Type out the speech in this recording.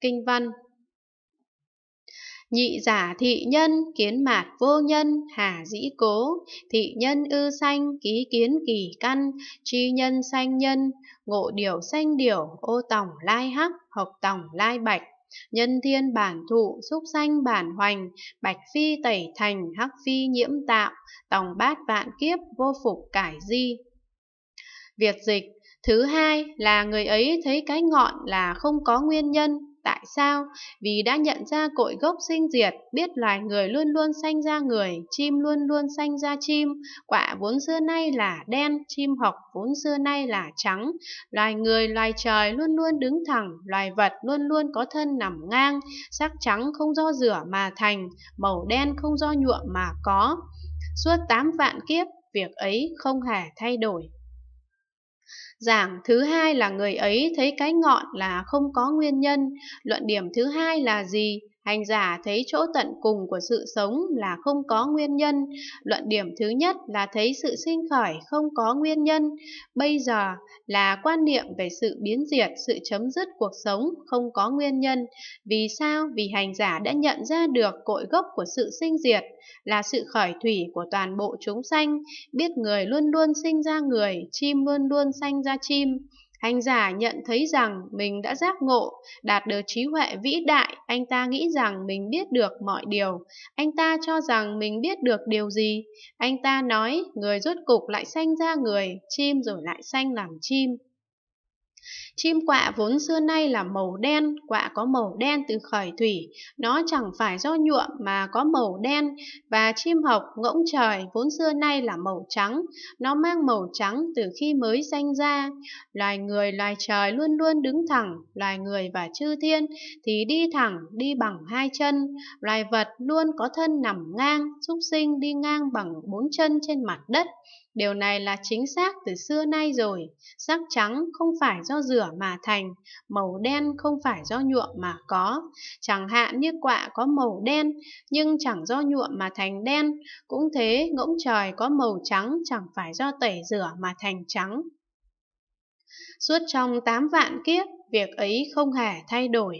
Kinh văn Nhị giả thị nhân, kiến mạt vô nhân, hà dĩ cố, thị nhân ư sanh, ký kiến kỳ căn, tri nhân sanh nhân, ngộ điểu sanh điểu, ô tổng lai hắc, học tổng lai bạch, nhân thiên bản thụ, xúc sanh bản hoành, bạch phi tẩy thành, hắc phi nhiễm tạo, tổng bát vạn kiếp, vô phục cải di. Việt dịch Thứ hai là người ấy thấy cái ngọn là không có nguyên nhân, Tại sao? Vì đã nhận ra cội gốc sinh diệt, biết loài người luôn luôn sanh ra người, chim luôn luôn sanh ra chim, quả vốn xưa nay là đen, chim học vốn xưa nay là trắng. Loài người, loài trời luôn luôn đứng thẳng, loài vật luôn luôn có thân nằm ngang, sắc trắng không do rửa mà thành, màu đen không do nhuộm mà có. Suốt tám vạn kiếp, việc ấy không hề thay đổi. Giảng thứ hai là người ấy thấy cái ngọn là không có nguyên nhân, luận điểm thứ hai là gì? Hành giả thấy chỗ tận cùng của sự sống là không có nguyên nhân. Luận điểm thứ nhất là thấy sự sinh khởi không có nguyên nhân. Bây giờ là quan niệm về sự biến diệt, sự chấm dứt cuộc sống không có nguyên nhân. Vì sao? Vì hành giả đã nhận ra được cội gốc của sự sinh diệt là sự khởi thủy của toàn bộ chúng sanh. Biết người luôn luôn sinh ra người, chim luôn luôn sanh ra chim. Hành giả nhận thấy rằng mình đã giác ngộ, đạt được trí huệ vĩ đại, anh ta nghĩ rằng mình biết được mọi điều, anh ta cho rằng mình biết được điều gì. Anh ta nói, người rốt cục lại sanh ra người, chim rồi lại sanh làm chim. Chim quạ vốn xưa nay là màu đen, quạ có màu đen từ khởi thủy, nó chẳng phải do nhuộm mà có màu đen, và chim học ngỗng trời vốn xưa nay là màu trắng, nó mang màu trắng từ khi mới sanh ra. Loài người, loài trời luôn luôn đứng thẳng, loài người và chư thiên thì đi thẳng, đi bằng hai chân, loài vật luôn có thân nằm ngang, súc sinh đi ngang bằng bốn chân trên mặt đất. Điều này là chính xác từ xưa nay rồi, sắc trắng không phải do rửa mà thành, màu đen không phải do nhuộm mà có. Chẳng hạn như quạ có màu đen nhưng chẳng do nhuộm mà thành đen, cũng thế ngỗng trời có màu trắng chẳng phải do tẩy rửa mà thành trắng. Suốt trong tám vạn kiếp, việc ấy không hề thay đổi.